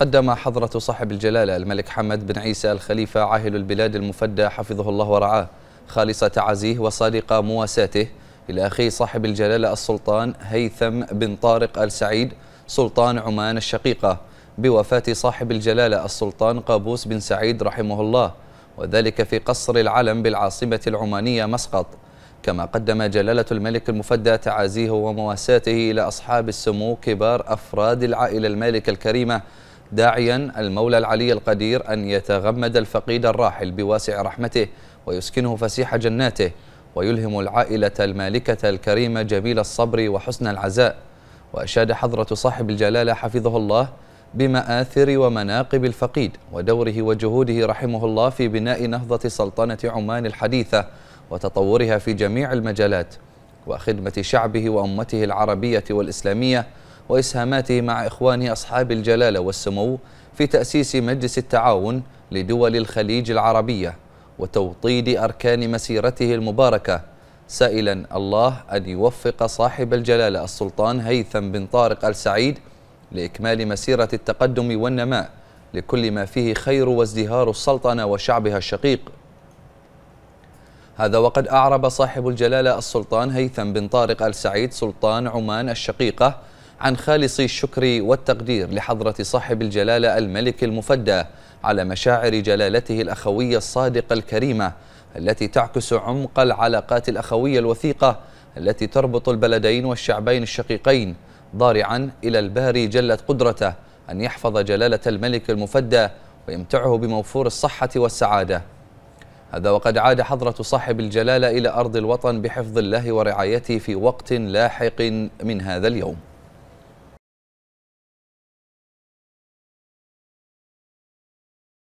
قدم حضرة صاحب الجلالة الملك حمد بن عيسى الخليفة عاهل البلاد المفدى حفظه الله ورعاه خالصة تعازيه وصادقة مواساته إلى أخي صاحب الجلالة السلطان هيثم بن طارق السعيد سلطان عمان الشقيقة بوفاة صاحب الجلالة السلطان قابوس بن سعيد رحمه الله وذلك في قصر العلم بالعاصمة العمانية مسقط كما قدم جلالة الملك المفدى تعازيه ومواساته إلى أصحاب السمو كبار أفراد العائلة المالكة الكريمة داعيا المولى العلي القدير أن يتغمد الفقيد الراحل بواسع رحمته ويسكنه فسيح جناته ويلهم العائلة المالكة الكريمة جميل الصبر وحسن العزاء وأشاد حضرة صاحب الجلالة حفظه الله بمآثر ومناقب الفقيد ودوره وجهوده رحمه الله في بناء نهضة سلطنة عمان الحديثة وتطورها في جميع المجالات وخدمة شعبه وأمته العربية والإسلامية وإسهاماته مع إخوانه أصحاب الجلالة والسمو في تأسيس مجلس التعاون لدول الخليج العربية وتوطيد أركان مسيرته المباركة سائلا الله أن يوفق صاحب الجلالة السلطان هيثم بن طارق السعيد لإكمال مسيرة التقدم والنماء لكل ما فيه خير وازدهار السلطنة وشعبها الشقيق هذا وقد أعرب صاحب الجلالة السلطان هيثم بن طارق السعيد سلطان عمان الشقيقة عن خالص الشكر والتقدير لحضرة صاحب الجلالة الملك المفدى على مشاعر جلالته الأخوية الصادقة الكريمة التي تعكس عمق العلاقات الأخوية الوثيقة التي تربط البلدين والشعبين الشقيقين ضارعا إلى الباري جلت قدرته أن يحفظ جلالة الملك المفدى ويمتعه بموفور الصحة والسعادة هذا وقد عاد حضرة صاحب الجلالة إلى أرض الوطن بحفظ الله ورعايته في وقت لاحق من هذا اليوم